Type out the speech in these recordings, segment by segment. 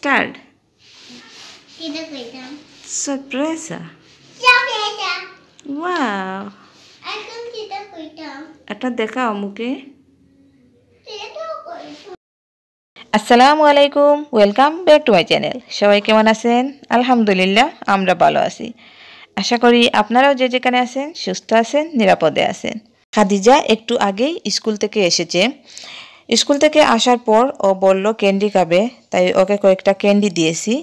custard. Surprise. Wow. আসসালামু আলাইকুম welcome back to my channel সবাই কেমন আছেন আলহামদুলিল্লাহ আমরা ভালো আছি আশা করি আপনারাও যে যেখানে আছেন সুস্থ আছেন নিরাপদে আছেন খাদিজা একটু আগেই স্কুল থেকে এসেছে স্কুল থেকে আসার পর ও বলল ক্যান্ডি খাবে তাই ওকে কয়েকটা ক্যান্ডি দিয়েছি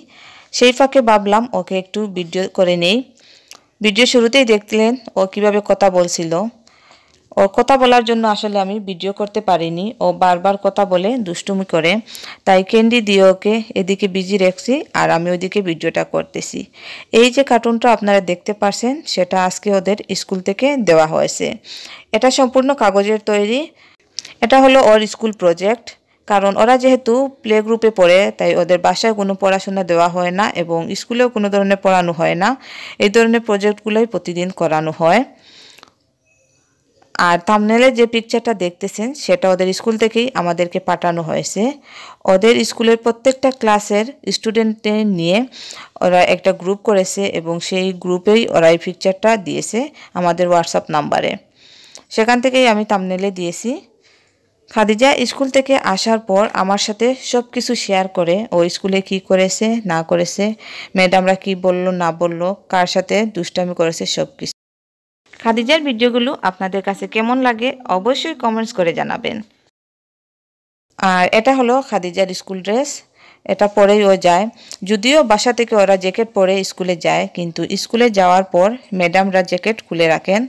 সেই ফাঁকে ভাবলাম ওকে একটু ভিডিও করে নেই ভিডিও শুরুতেই দেখলেন ও কিভাবে কথা বলছিল ওর কথা বলার জন্য আসলে আমি ভিডিও করতে পারিনি ও বারবার কথা বলে দুষ্টুমি করে তাই ক্যান্ডি দিয়ে ওকে এদিকে বিজি রাখছি আর আমি ওদিকে ভিডিওটা করতেছি এই যে কার্টুনটা আপনারা দেখতে পারছেন সেটা আজকে ওদের স্কুল থেকে দেওয়া হয়েছে এটা সম্পূর্ণ কাগজের তৈরি এটা হলো ওর স্কুল প্রজেক্ট কারণ ওরা যেহেতু প্লে গ্রুপে পড়ে তাই ওদের বাসায় কোনো পড়াশোনা দেওয়া হয় না এবং স্কুলেও কোনো ধরনের পড়ানো হয় না এই ধরনের প্রজেক্টগুলোই প্রতিদিন করানো হয় আর তামনেলে যে পিকচারটা দেখতেছেন সেটা ওদের স্কুল থেকেই আমাদেরকে পাঠানো হয়েছে ওদের স্কুলের প্রত্যেকটা ক্লাসের স্টুডেন্টদের নিয়ে ওরা একটা গ্রুপ করেছে এবং সেই গ্রুপেই ওরা এই পিকচারটা দিয়েছে আমাদের হোয়াটসঅ্যাপ নাম্বারে সেখান থেকেই আমি তামনেলে দিয়েছি খাদিজা স্কুল থেকে আসার পর আমার সাথে সব কিছু শেয়ার করে ও স্কুলে কি করেছে না করেছে ম্যাডামরা কি বলল না বলল কার সাথে দুষ্টামি করেছে সব কিছু খাদিজার ভিডিওগুলো আপনাদের কাছে কেমন লাগে অবশ্যই কমেন্টস করে জানাবেন আর এটা হলো খাদিজার স্কুল ড্রেস এটা পরেই ও যায় যদিও বাসা থেকে ওরা জ্যাকেট পরে স্কুলে যায় কিন্তু স্কুলে যাওয়ার পর ম্যাডামরা জ্যাকেট খুলে রাখেন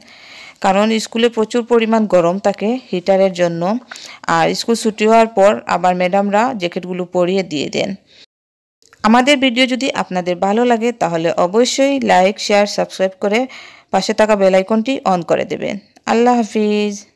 কারণ স্কুলে প্রচুর পরিমাণ গরম থাকে হিটারের জন্য আর স্কুল ছুটি হওয়ার পর আবার ম্যাডামরা জ্যাকেটগুলো পরিয়ে দিয়ে দেন আমাদের ভিডিও যদি আপনাদের ভালো লাগে তাহলে অবশ্যই লাইক শেয়ার সাবস্ক্রাইব করে পাশে থাকা বেলাইকনটি অন করে দেবেন আল্লাহ হাফিজ